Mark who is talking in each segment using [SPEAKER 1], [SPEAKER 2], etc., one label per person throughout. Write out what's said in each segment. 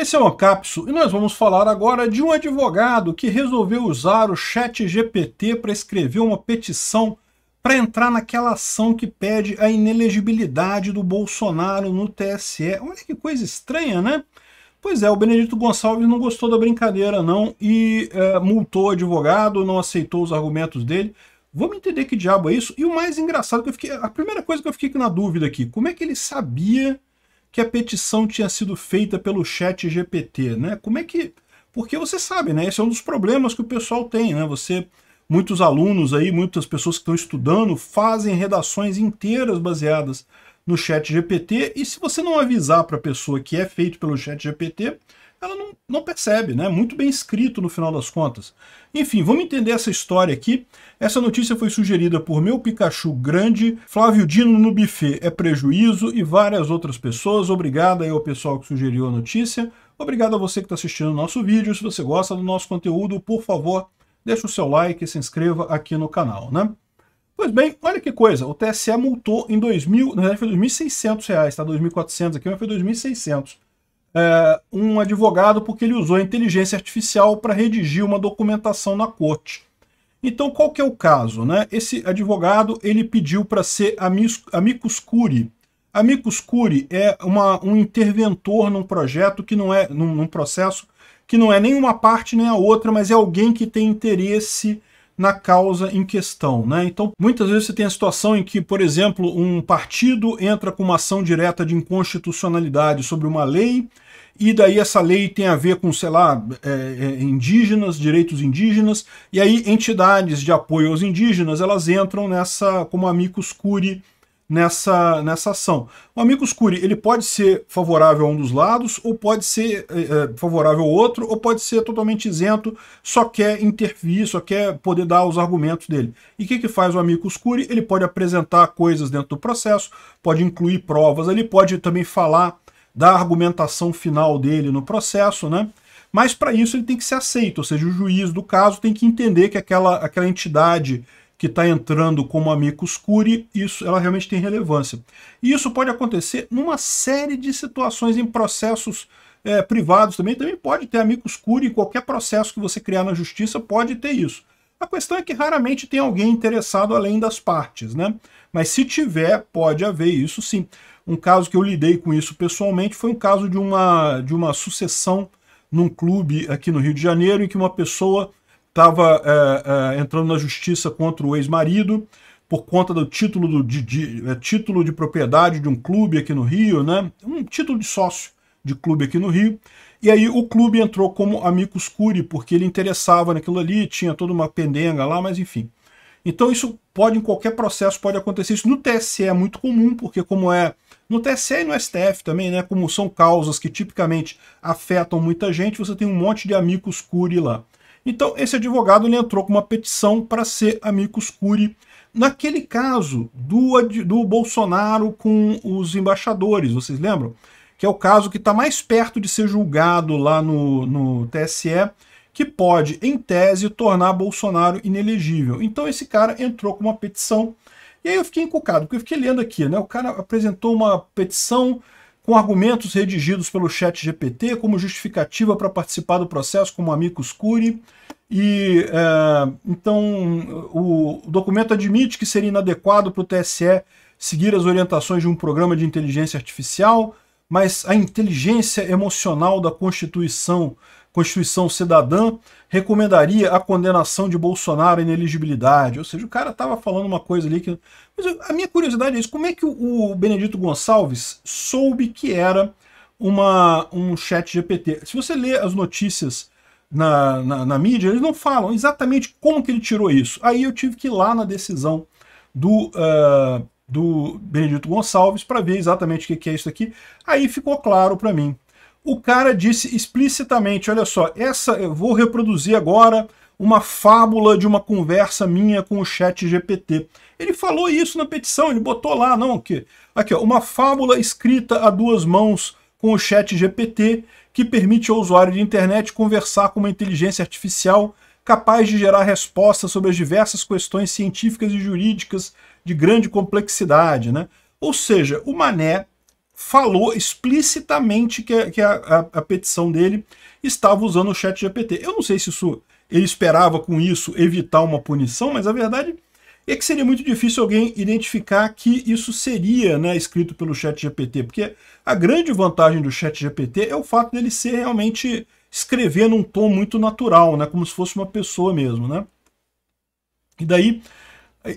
[SPEAKER 1] Esse é o Ancapso e nós vamos falar agora de um advogado que resolveu usar o chat GPT para escrever uma petição para entrar naquela ação que pede a inelegibilidade do Bolsonaro no TSE. Olha que coisa estranha, né? Pois é, o Benedito Gonçalves não gostou da brincadeira não e é, multou o advogado, não aceitou os argumentos dele. Vamos entender que diabo é isso? E o mais engraçado é que eu fiquei, a primeira coisa que eu fiquei na dúvida aqui, como é que ele sabia que a petição tinha sido feita pelo chat GPT, né? Como é que... Porque você sabe, né? Esse é um dos problemas que o pessoal tem, né? Você... Muitos alunos aí, muitas pessoas que estão estudando, fazem redações inteiras baseadas no chat GPT, e se você não avisar para a pessoa que é feito pelo chat GPT, ela não, não, percebe, né? Muito bem escrito no final das contas. Enfim, vamos entender essa história aqui. Essa notícia foi sugerida por meu Pikachu grande, Flávio Dino no buffet é prejuízo e várias outras pessoas. Obrigado aí ao pessoal que sugeriu a notícia. Obrigado a você que está assistindo o nosso vídeo. Se você gosta do nosso conteúdo, por favor, deixe o seu like e se inscreva aqui no canal, né? Pois bem, olha que coisa, o TSE multou em 2000, na verdade foi 2.600 reais, tá? 2.400 aqui, mas foi 2.600. É, um advogado porque ele usou inteligência artificial para redigir uma documentação na corte. Então, qual que é o caso, né? Esse advogado, ele pediu para ser amicus curi. Amicus curi é uma, um interventor num projeto que não é, num, num processo que não é nem uma parte nem a outra, mas é alguém que tem interesse na causa em questão. Né? Então, muitas vezes você tem a situação em que, por exemplo, um partido entra com uma ação direta de inconstitucionalidade sobre uma lei, e daí essa lei tem a ver com, sei lá, é, é indígenas, direitos indígenas, e aí entidades de apoio aos indígenas, elas entram nessa, como amicus curi nessa, nessa ação. O amigo Curi, ele pode ser favorável a um dos lados, ou pode ser é, favorável ao outro, ou pode ser totalmente isento, só quer intervir, só quer poder dar os argumentos dele. E o que, que faz o amigo Curi? Ele pode apresentar coisas dentro do processo, pode incluir provas, ele pode também falar da argumentação final dele no processo, né? Mas para isso ele tem que ser aceito, ou seja, o juiz do caso tem que entender que aquela, aquela entidade que está entrando como amicus curi, isso, ela realmente tem relevância. E isso pode acontecer numa série de situações em processos é, privados também. Também pode ter amicus curi, qualquer processo que você criar na justiça pode ter isso. A questão é que raramente tem alguém interessado além das partes, né? Mas se tiver, pode haver isso sim. Um caso que eu lidei com isso pessoalmente foi um caso de uma, de uma sucessão num clube aqui no Rio de Janeiro em que uma pessoa estava é, é, entrando na justiça contra o ex-marido por conta do título, do, de, de, é, título de propriedade de um clube aqui no Rio, né? um título de sócio de clube aqui no Rio. E aí o clube entrou como amicus curi, porque ele interessava naquilo ali, tinha toda uma pendenga lá, mas enfim. Então isso pode, em qualquer processo, pode acontecer. Isso no TSE é muito comum, porque como é... No TSE e no STF também, né? Como são causas que tipicamente afetam muita gente, você tem um monte de amicus curi lá. Então, esse advogado ele entrou com uma petição para ser amicus curiae naquele caso do, do Bolsonaro com os embaixadores, vocês lembram? Que é o caso que está mais perto de ser julgado lá no, no TSE, que pode, em tese, tornar Bolsonaro inelegível. Então esse cara entrou com uma petição. E aí eu fiquei encucado, porque eu fiquei lendo aqui, né? O cara apresentou uma petição com argumentos redigidos pelo chat GPT como justificativa para participar do processo como amicus curi. E, é, então, o documento admite que seria inadequado para o TSE seguir as orientações de um programa de inteligência artificial, mas a inteligência emocional da Constituição Constituição Cidadã recomendaria a condenação de Bolsonaro à ineligibilidade. Ou seja, o cara estava falando uma coisa ali que. Mas a minha curiosidade é isso: como é que o Benedito Gonçalves soube que era uma, um chat GPT? Se você lê as notícias na, na, na, mídia, eles não falam exatamente como que ele tirou isso. Aí eu tive que ir lá na decisão do, uh, do Benedito Gonçalves para ver exatamente o que, que é isso aqui. Aí ficou claro para mim o cara disse explicitamente, olha só, essa eu vou reproduzir agora uma fábula de uma conversa minha com o chat GPT. Ele falou isso na petição, ele botou lá, não, que aqui, ó, uma fábula escrita a duas mãos com o chat GPT que permite ao usuário de internet conversar com uma inteligência artificial capaz de gerar respostas sobre as diversas questões científicas e jurídicas de grande complexidade, né? Ou seja, o Mané falou explicitamente que, a, que a, a, a petição dele estava usando o chat GPT. Eu não sei se isso, ele esperava com isso evitar uma punição, mas a verdade é que seria muito difícil alguém identificar que isso seria né, escrito pelo chat GPT, porque a grande vantagem do chat GPT é o fato dele ser realmente escrever num tom muito natural, né, como se fosse uma pessoa mesmo. Né? E daí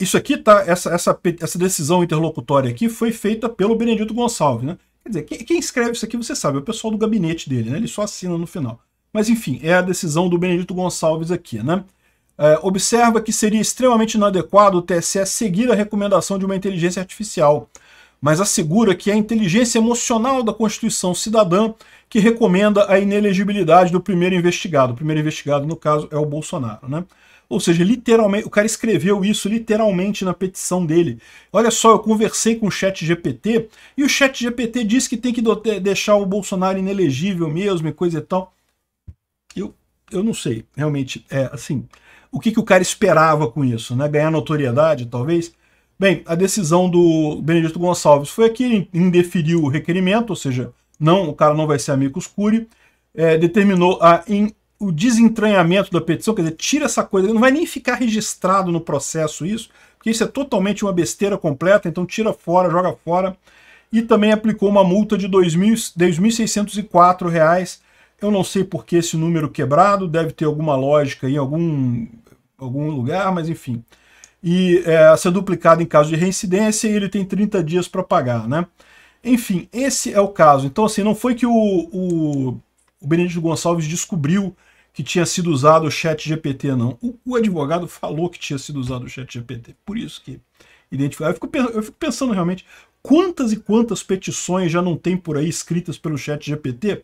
[SPEAKER 1] isso aqui tá, essa, essa, essa decisão interlocutória aqui foi feita pelo Benedito Gonçalves, né? Quer dizer, quem, quem escreve isso aqui, você sabe, é o pessoal do gabinete dele, né? Ele só assina no final. Mas enfim, é a decisão do Benedito Gonçalves aqui, né? É, observa que seria extremamente inadequado o TSE seguir a recomendação de uma inteligência artificial, mas assegura que é a inteligência emocional da Constituição cidadã que recomenda a inelegibilidade do primeiro investigado. O primeiro investigado, no caso, é o Bolsonaro, né? Ou seja, literalmente, o cara escreveu isso literalmente na petição dele. Olha só, eu conversei com o chat GPT e o chat GPT disse que tem que deixar o Bolsonaro inelegível mesmo e coisa e tal. Eu, eu não sei, realmente, é assim, o que, que o cara esperava com isso, né? Ganhar notoriedade, talvez? Bem, a decisão do Benedito Gonçalves foi que ele indeferiu o requerimento, ou seja, não, o cara não vai ser amigo curi, é, determinou a in, o desentranhamento da petição, quer dizer, tira essa coisa, não vai nem ficar registrado no processo isso, porque isso é totalmente uma besteira completa, então tira fora, joga fora. E também aplicou uma multa de R$ reais Eu não sei por que esse número quebrado, deve ter alguma lógica em algum, algum lugar, mas enfim. E é, a ser duplicado em caso de reincidência, ele tem 30 dias para pagar, né? Enfim, esse é o caso. Então, assim, não foi que o, o o Benedito Gonçalves descobriu que tinha sido usado o chat GPT, não. O, o advogado falou que tinha sido usado o chat GPT. Por isso que identificou. Eu fico, eu fico pensando realmente quantas e quantas petições já não tem por aí escritas pelo chat GPT,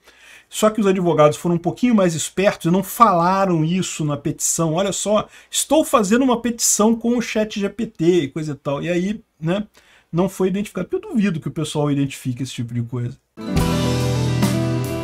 [SPEAKER 1] só que os advogados foram um pouquinho mais espertos e não falaram isso na petição. Olha só, estou fazendo uma petição com o chat GPT e coisa e tal. E aí, né, não foi identificado. Eu duvido que o pessoal identifique esse tipo de coisa.